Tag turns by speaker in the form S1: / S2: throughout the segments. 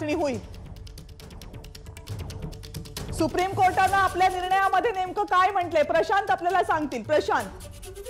S1: चाचणी होईल सुप्रीम कोर्टानं आपल्या निर्णयामध्ये नेमकं काय म्हटलंय प्रशांत आपल्याला सांगतील प्रशांत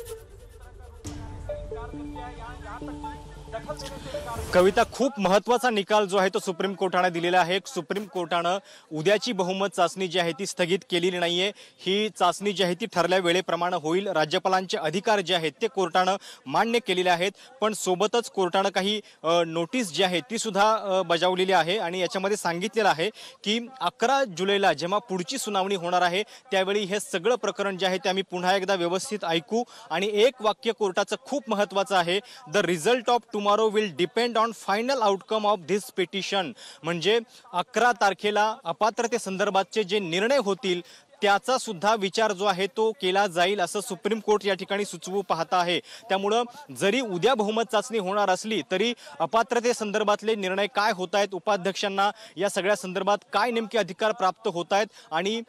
S2: कविता खूप महत्वाचा निकाल जो आहे तो सुप्रीम कोर्टाने दिलेला आहे सुप्रीम कोर्टानं उद्याची बहुमत चाचणी जी आहे ती स्थगित केलेली नाहीये ही चाचणी जी आहे ती ठरल्या वेळेप्रमाणे होईल राज्यपालांचे अधिकार जे आहेत ते कोर्टानं मान्य केलेले आहेत पण सोबतच कोर्टानं काही नोटीस जी आहे ती सुद्धा बजावलेली आहे आणि याच्यामध्ये सांगितलेलं आहे की अकरा जुलैला जेव्हा पुढची सुनावणी होणार आहे त्यावेळी हे सगळं प्रकरण जे आहे ते आम्ही पुन्हा एकदा व्यवस्थित ऐकू आणि एक वाक्य कोर्टाचं खूप महत्व महत्त्वाचं आहे the result of tomorrow will depend on final outcome of this petition म्हणजे अकरा तारखेला अपात्रतेसंदर्भातचे जे निर्णय होतील त्याचा सुद्धा विचार जो आहे तो केला जाईल असं सुप्रीम कोर्ट या ठिकाणी सुचवू पाहता आहे त्यामुळं जरी उद्या बहुमत चाचणी होणार असली तरी अपात्रते संदर्भातले निर्णय काय होत आहेत उपाध्यक्षांना या सगळ्या संदर्भात काय नेमके अधिकार प्राप्त होत आहेत आणि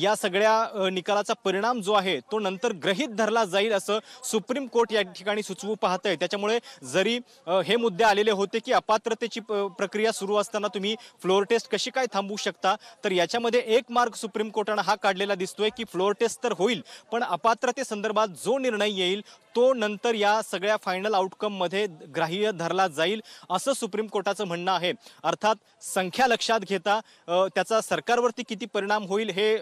S2: या सगळ्या निकालाचा परिणाम जो आहे तो नंतर ग्रहित धरला जाईल असं सुप्रीम कोर्ट या ठिकाणी सुचवू पाहत आहे त्याच्यामुळे जरी हे मुद्दे आलेले होते की अपात्रतेची प्रक्रिया सुरू असताना तुम्ही फ्लोअर टेस्ट कशी काय थांबवू शकता तर याच्यामध्ये एक मार्ग सुप्रीम कोर्टानं हा काढलेला दिसतोय की फ्लोअर टेस्ट तर होईल पण अपात्रतेसंदर्भात जो निर्णय येईल तो नंतर या सगळ्या फायनल आउटकम मध्ये ग्राह्य धरला जाईल असं सुप्रीम कोर्टाचं म्हणणं आहे अर्थात संख्या लक्षात घेता त्याचा सरकारवरती किती परिणाम होईल हे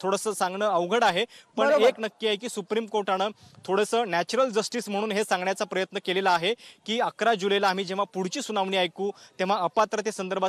S2: थोडंसं सांगणं अवघड आहे पण एक नक्की आहे की सुप्रीम कोर्टानं थोडंसं नॅचरल जस्टिस म्हणून हे सांगण्याचा प्रयत्न केलेला आहे की अकरा जुलैला आम्ही जेव्हा पुढची सुनावणी ऐकू तेव्हा अपात्रतेसंदर्भात